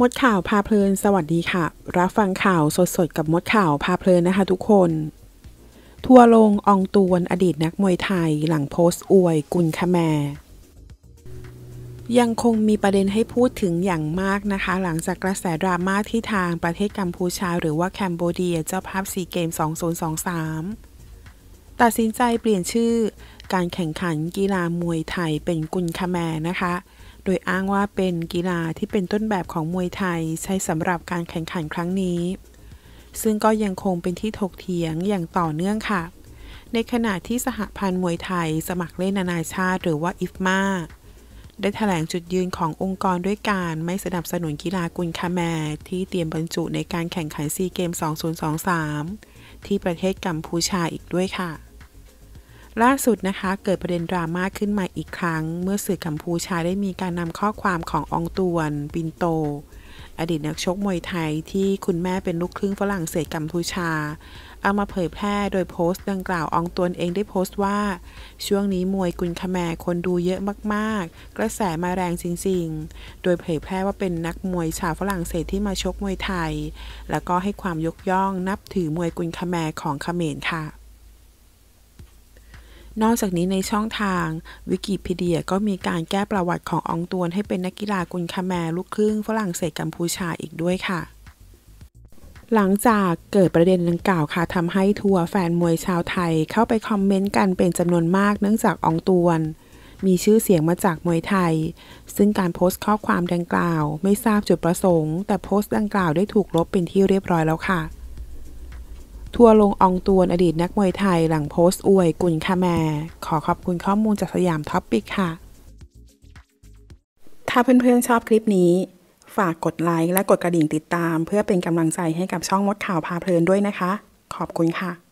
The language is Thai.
มดข่าวพาเพลินสวัสดีค่ะ รับฟังข่าวสดๆกับมดข่าวพาเพลินนะคะทุกคน ทัวลงอองตวนอดีตนักมวยไทยหลังโพสต์อวยกุลคแมยังคงมีประเด็นให้พูดถึงอย่างมากนะคะ หลังจากกระแสดราม่าที่ทางประเทศกัมพูชาหรือว่าแคนโบเดียเจ้าภาพซีเกม2023ตัดสินใจเปลี่ยนชื่อ การแข่งขันกีฬามวยไทยเป็นกุลคแมนะคะโดยอ้างว่าเป็นกีฬาที่เป็นต้นแบบของมวยไทยใช้สำหรับการแข่งขันครั้งนี้ ซึ่งก็ยังคงเป็นที่ถกเถียงอย่างต่อเนื่องค่ะ ในขณะที่สหพันธ์มวยไทยสมัครเล่นนานาชาติหรือว่าอิฟมาได้ถแถลงจุดยืนขององค์กรด้วยการไม่สนับสนุนกีฬากุลคาแมที่เตรียมบรรจุในการแข่งขันซีเกม2023ที่ประเทศกัมพูชาอีกด้วยค่ะล่าสุดนะคะเกิดประเด็นดราม่าขึ้นมาอีกครั้ง เมื่อสื่อกัมพูชาได้มีการนำข้อความขององตวนบินโต อดีตนักชกมวยไทยที่คุณแม่เป็นลูกครึ่งฝรั่งเศสกัมพูชา เอามาเผยแพร่โดยโพสต์ดังกล่าวองตวนเองได้โพสต์ว่า ช่วงนี้มวยกุนคแมคนดูเยอะมากๆ กระแสมาแรงจริงๆ โดยเผยแพร่ว่าเป็นนักมวยชาวฝรั่งเศสที่มาชกมวยไทย แล้วก็ให้ความยกย่องนับถือมวยกุนคแมของเขมรค่ะนอกจากนี้ในช่องทางวิกิพีเดียก็มีการแก้ประวัติขององตวนให้เป็นนักกีฬากุนคาแมลูกครึ่ง ฝรั่งเศสกัมพูชาอีกด้วยค่ะ หลังจากเกิดประเด็นดังกล่าวค่ะทำให้ทัวร์แฟนมวยชาวไทย เข้าไปคอมเมนต์กันเป็นจำนวนมากเนื่องจากองตวน มีชื่อเสียงมาจากมวยไทย ซึ่งการโพสต์ข้อความดังกล่าวไม่ทราบจุดประสงค์ แต่โพสต์ดังกล่าวได้ถูกลบเป็นที่เรียบร้อยแล้วค่ะทัวลงอองตวนอดีตนักมวยไทยหลังโพสต์อวยกุลคาแม ขอขอบคุณข้อมูลจากสยามท็อปปิกค่ะ ถ้าเพื่อนๆชอบคลิปนี้ ฝากกดไลค์และกดกระดิ่งติดตาม เพื่อเป็นกำลังใจให้กับช่องมดข่าวพาเพลินด้วยนะคะ ขอบคุณค่ะ